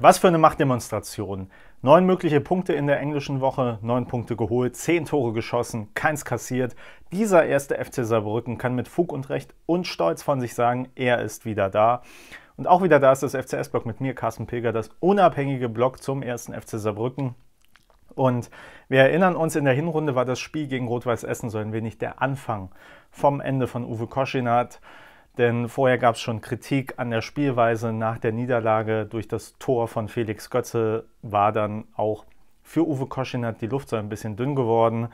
was für eine Machtdemonstration. Neun mögliche Punkte in der englischen Woche, neun Punkte geholt, zehn Tore geschossen, keins kassiert. Dieser erste FC Saarbrücken kann mit Fug und Recht und Stolz von sich sagen, er ist wieder da. Und auch wieder da ist das FCS-Blog mit mir, Carsten Pilger, das unabhängige Blog zum ersten FC Saarbrücken. Und wir erinnern uns, in der Hinrunde war das Spiel gegen Rot-Weiß Essen so ein wenig der Anfang vom Ende von Uwe Koschinat. Denn vorher gab es schon Kritik an der Spielweise nach der Niederlage durch das Tor von Felix Götze, war dann auch für Uwe Koschinat die Luft so ein bisschen dünn geworden.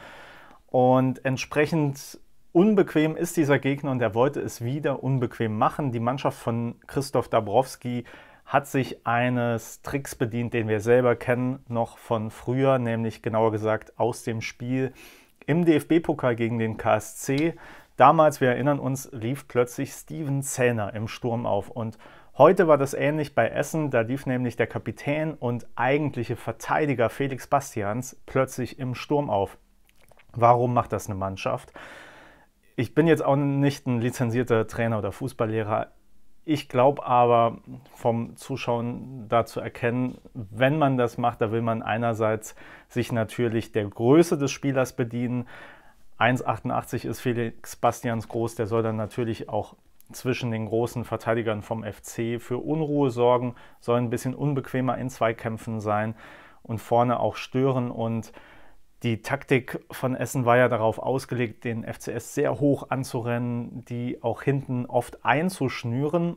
Und entsprechend unbequem ist dieser Gegner und er wollte es wieder unbequem machen. Die Mannschaft von Christoph Dabrowski hat sich eines Tricks bedient, den wir selber kennen, noch von früher, nämlich genauer gesagt aus dem Spiel im DFB-Pokal gegen den KSC. Damals, wir erinnern uns, lief plötzlich Steven Zähner im Sturm auf und Heute war das ähnlich bei Essen, da lief nämlich der Kapitän und eigentliche Verteidiger Felix Bastians plötzlich im Sturm auf. Warum macht das eine Mannschaft? Ich bin jetzt auch nicht ein lizenzierter Trainer oder Fußballlehrer. Ich glaube aber vom Zuschauen da zu erkennen, wenn man das macht, da will man einerseits sich natürlich der Größe des Spielers bedienen, 1,88 ist Felix Bastians groß, der soll dann natürlich auch zwischen den großen Verteidigern vom FC für Unruhe sorgen, soll ein bisschen unbequemer in Zweikämpfen sein und vorne auch stören. Und die Taktik von Essen war ja darauf ausgelegt, den FCS sehr hoch anzurennen, die auch hinten oft einzuschnüren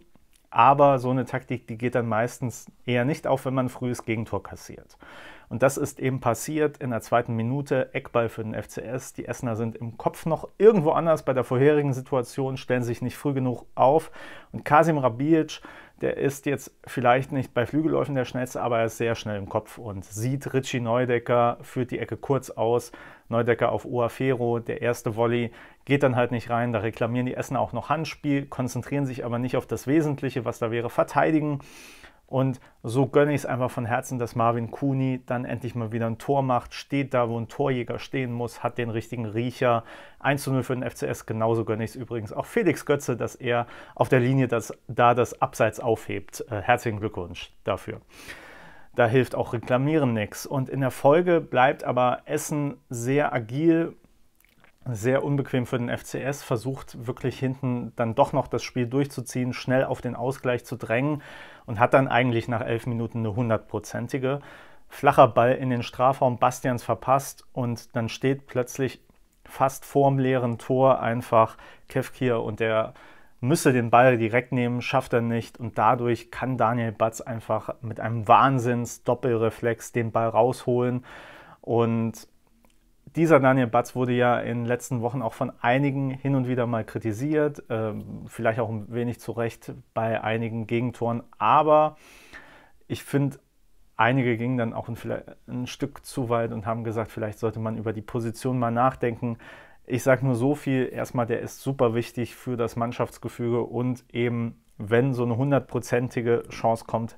aber so eine Taktik, die geht dann meistens eher nicht auf, wenn man ein frühes Gegentor kassiert. Und das ist eben passiert in der zweiten Minute. Eckball für den FCS. Die Essener sind im Kopf noch irgendwo anders bei der vorherigen Situation, stellen sich nicht früh genug auf. Und Kasim Rabic der ist jetzt vielleicht nicht bei Flügelläufen der schnellste, aber er ist sehr schnell im Kopf und sieht Richie Neudecker, führt die Ecke kurz aus. Neudecker auf Oafero, der erste Volley geht dann halt nicht rein. Da reklamieren die Essener auch noch Handspiel, konzentrieren sich aber nicht auf das Wesentliche, was da wäre, verteidigen. Und so gönne ich es einfach von Herzen, dass Marvin Kuni dann endlich mal wieder ein Tor macht, steht da, wo ein Torjäger stehen muss, hat den richtigen Riecher. 1 zu 0 für den FCS, genauso gönne ich es übrigens auch Felix Götze, dass er auf der Linie das, da das Abseits aufhebt. Äh, herzlichen Glückwunsch dafür. Da hilft auch Reklamieren nichts. Und in der Folge bleibt aber Essen sehr agil, sehr unbequem für den FCS, versucht wirklich hinten dann doch noch das Spiel durchzuziehen, schnell auf den Ausgleich zu drängen und hat dann eigentlich nach elf Minuten eine hundertprozentige. Flacher Ball in den Strafraum, Bastians verpasst und dann steht plötzlich fast vorm leeren Tor einfach Kevkir und der müsse den Ball direkt nehmen, schafft er nicht und dadurch kann Daniel Batz einfach mit einem Wahnsinns-Doppelreflex den Ball rausholen und dieser Daniel Batz wurde ja in den letzten Wochen auch von einigen hin und wieder mal kritisiert, ähm, vielleicht auch ein wenig zu Recht bei einigen Gegentoren, aber ich finde, einige gingen dann auch ein, ein Stück zu weit und haben gesagt, vielleicht sollte man über die Position mal nachdenken. Ich sage nur so viel, erstmal, der ist super wichtig für das Mannschaftsgefüge und eben, wenn so eine hundertprozentige Chance kommt,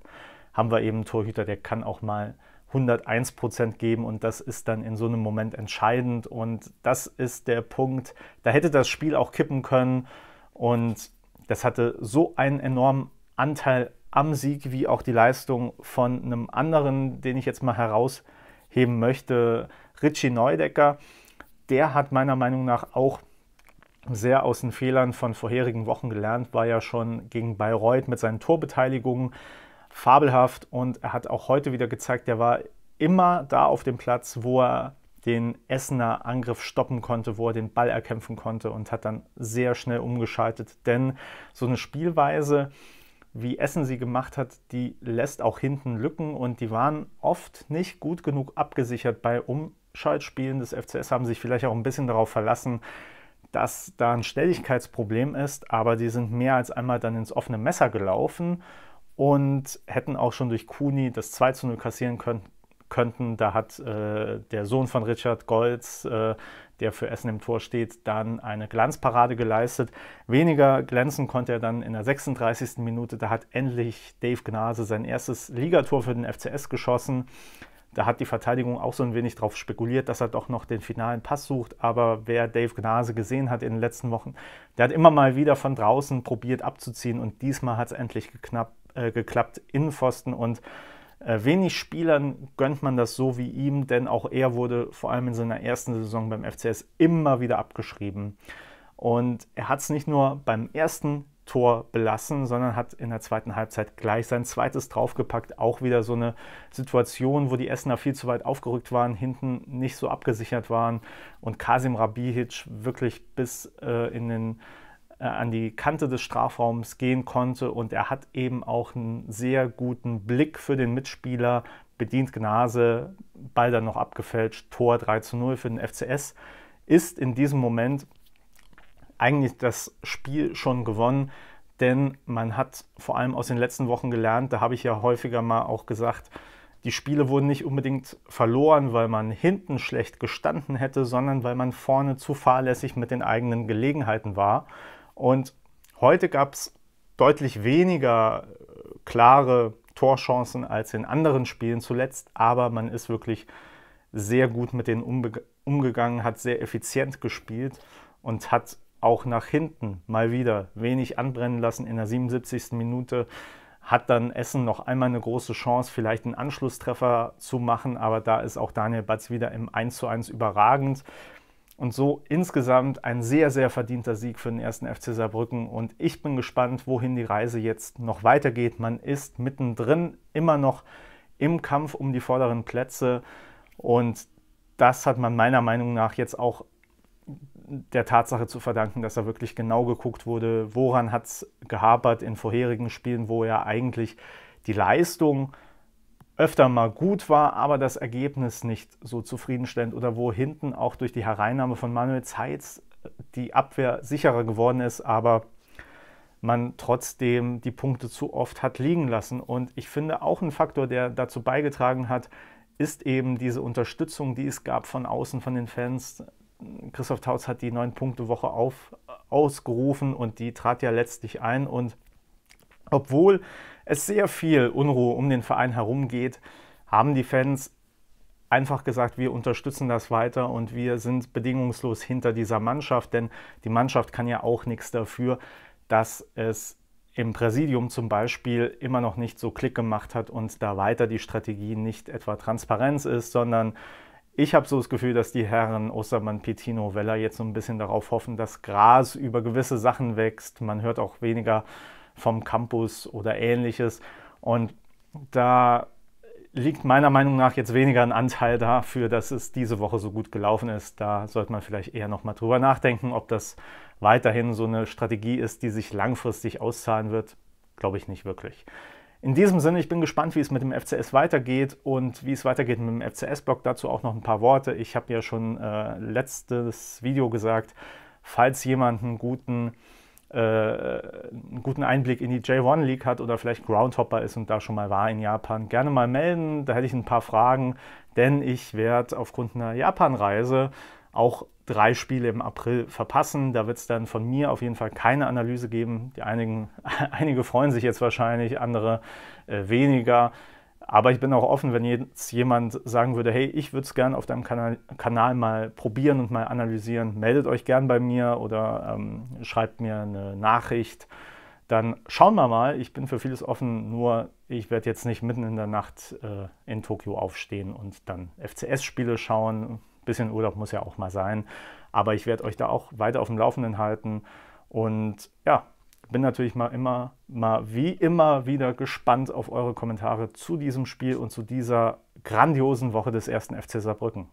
haben wir eben einen Torhüter, der kann auch mal 101 Prozent geben und das ist dann in so einem Moment entscheidend und das ist der Punkt, da hätte das Spiel auch kippen können und das hatte so einen enormen Anteil am Sieg wie auch die Leistung von einem anderen, den ich jetzt mal herausheben möchte, Richie Neudecker. Der hat meiner Meinung nach auch sehr aus den Fehlern von vorherigen Wochen gelernt, war ja schon gegen Bayreuth mit seinen Torbeteiligungen fabelhaft und er hat auch heute wieder gezeigt, er war immer da auf dem Platz, wo er den Essener Angriff stoppen konnte, wo er den Ball erkämpfen konnte und hat dann sehr schnell umgeschaltet. Denn so eine Spielweise, wie Essen sie gemacht hat, die lässt auch hinten Lücken und die waren oft nicht gut genug abgesichert bei Umschaltspielen des FCS, haben sich vielleicht auch ein bisschen darauf verlassen, dass da ein Stelligkeitsproblem ist, aber die sind mehr als einmal dann ins offene Messer gelaufen und hätten auch schon durch Kuni das 2 zu 0 kassieren können, könnten. Da hat äh, der Sohn von Richard Golds, äh, der für Essen im Tor steht, dann eine Glanzparade geleistet. Weniger glänzen konnte er dann in der 36. Minute. Da hat endlich Dave Gnase sein erstes Ligator für den FCS geschossen. Da hat die Verteidigung auch so ein wenig darauf spekuliert, dass er doch noch den finalen Pass sucht. Aber wer Dave Gnase gesehen hat in den letzten Wochen, der hat immer mal wieder von draußen probiert abzuziehen und diesmal hat es endlich geknappt äh, geklappt, Innenpfosten und äh, wenig Spielern gönnt man das so wie ihm, denn auch er wurde vor allem in seiner ersten Saison beim FCS immer wieder abgeschrieben. Und er hat es nicht nur beim ersten Tor belassen, sondern hat in der zweiten Halbzeit gleich sein zweites draufgepackt. Auch wieder so eine Situation, wo die Essener viel zu weit aufgerückt waren, hinten nicht so abgesichert waren und Kasim Rabihic wirklich bis äh, in den äh, an die Kante des Strafraums gehen konnte und er hat eben auch einen sehr guten Blick für den Mitspieler, bedient Gnase, Ball dann noch abgefälscht, Tor 3 zu 0 für den FCS, ist in diesem Moment eigentlich das Spiel schon gewonnen, denn man hat vor allem aus den letzten Wochen gelernt, da habe ich ja häufiger mal auch gesagt, die Spiele wurden nicht unbedingt verloren, weil man hinten schlecht gestanden hätte, sondern weil man vorne zu fahrlässig mit den eigenen Gelegenheiten war. Und heute gab es deutlich weniger äh, klare Torchancen als in anderen Spielen zuletzt, aber man ist wirklich sehr gut mit denen umge umgegangen, hat sehr effizient gespielt und hat auch nach hinten mal wieder wenig anbrennen lassen in der 77. Minute. Hat dann Essen noch einmal eine große Chance, vielleicht einen Anschlusstreffer zu machen, aber da ist auch Daniel Batz wieder im 1:1 überragend. Und so insgesamt ein sehr, sehr verdienter Sieg für den ersten FC Saarbrücken. Und ich bin gespannt, wohin die Reise jetzt noch weitergeht. Man ist mittendrin immer noch im Kampf um die vorderen Plätze. Und das hat man meiner Meinung nach jetzt auch der Tatsache zu verdanken, dass da wirklich genau geguckt wurde, woran hat es gehapert in vorherigen Spielen, wo ja eigentlich die Leistung öfter mal gut war, aber das Ergebnis nicht so zufriedenstellend oder wo hinten auch durch die Hereinnahme von Manuel Zeitz äh, die Abwehr sicherer geworden ist, aber man trotzdem die Punkte zu oft hat liegen lassen. Und ich finde auch ein Faktor, der dazu beigetragen hat, ist eben diese Unterstützung, die es gab von außen, von den Fans. Christoph Tautz hat die Neun-Punkte-Woche ausgerufen und die trat ja letztlich ein. Und obwohl es sehr viel Unruhe um den Verein herum geht, haben die Fans einfach gesagt, wir unterstützen das weiter und wir sind bedingungslos hinter dieser Mannschaft, denn die Mannschaft kann ja auch nichts dafür, dass es im Präsidium zum Beispiel immer noch nicht so Klick gemacht hat und da weiter die Strategie nicht etwa Transparenz ist, sondern ich habe so das Gefühl, dass die Herren Ostermann, Pitino, Weller jetzt so ein bisschen darauf hoffen, dass Gras über gewisse Sachen wächst. Man hört auch weniger vom Campus oder ähnliches. Und da liegt meiner Meinung nach jetzt weniger ein Anteil dafür, dass es diese Woche so gut gelaufen ist. Da sollte man vielleicht eher nochmal drüber nachdenken, ob das weiterhin so eine Strategie ist, die sich langfristig auszahlen wird. Glaube ich nicht wirklich. In diesem Sinne, ich bin gespannt, wie es mit dem FCS weitergeht und wie es weitergeht mit dem FCS-Blog. Dazu auch noch ein paar Worte. Ich habe ja schon äh, letztes Video gesagt, falls jemand einen guten äh, einen guten Einblick in die J1 League hat oder vielleicht Groundhopper ist und da schon mal war in Japan, gerne mal melden. Da hätte ich ein paar Fragen, denn ich werde aufgrund einer Japan-Reise auch drei Spiele im April verpassen. Da wird es dann von mir auf jeden Fall keine Analyse geben. Die einigen, einige freuen sich jetzt wahrscheinlich, andere äh, weniger. Aber ich bin auch offen, wenn jetzt jemand sagen würde, hey, ich würde es gerne auf deinem Kanal, Kanal, mal probieren und mal analysieren, meldet euch gern bei mir oder ähm, schreibt mir eine Nachricht. Dann schauen wir mal, ich bin für vieles offen, nur ich werde jetzt nicht mitten in der Nacht äh, in Tokio aufstehen und dann FCS-Spiele schauen. Ein bisschen Urlaub muss ja auch mal sein. Aber ich werde euch da auch weiter auf dem Laufenden halten. Und ja, bin natürlich mal immer, mal wie immer wieder gespannt auf eure Kommentare zu diesem Spiel und zu dieser grandiosen Woche des ersten FC Saarbrücken.